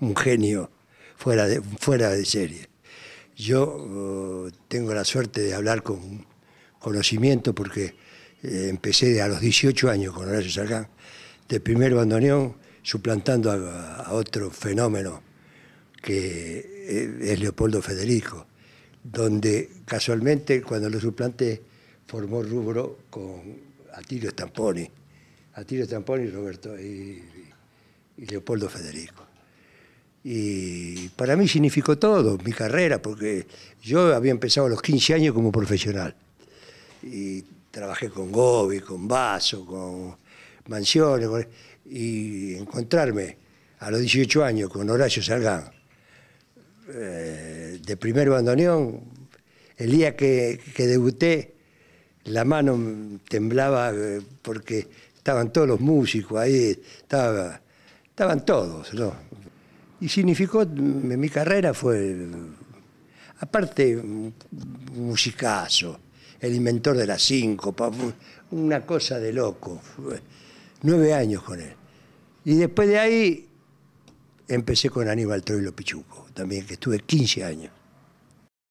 un genio fuera de, fuera de serie. Yo eh, tengo la suerte de hablar con conocimiento porque eh, empecé a los 18 años con Horacio Salgán, de primer bandoneón, suplantando a, otro fenómeno que eh, es Leopoldo Federico, donde casualmente cuando lo suplanté formó rubro con Atilio Stamponi, Atilio Stamponi Roberto y Leopoldo Federico. Y para mí significó todo, mi carrera, porque yo había empezado a los 15 años como profesional. Y trabajé con Gobi, con Vaso, con Mansiones, y encontrarme a los 18 años con Horacio Salgán, eh, de primer bandoneón, el día que, debuté, la mano temblaba eh, porque estaban todos los músicos ahí, estaba, estaban todos, ¿no? Y significó, mi carrera fue, aparte, musicazo, el inventor de la cinco una cosa de loco. Nueve años con él. Y después de ahí empecé con Aníbal Troilo Pichuco, también que estuve 15 años.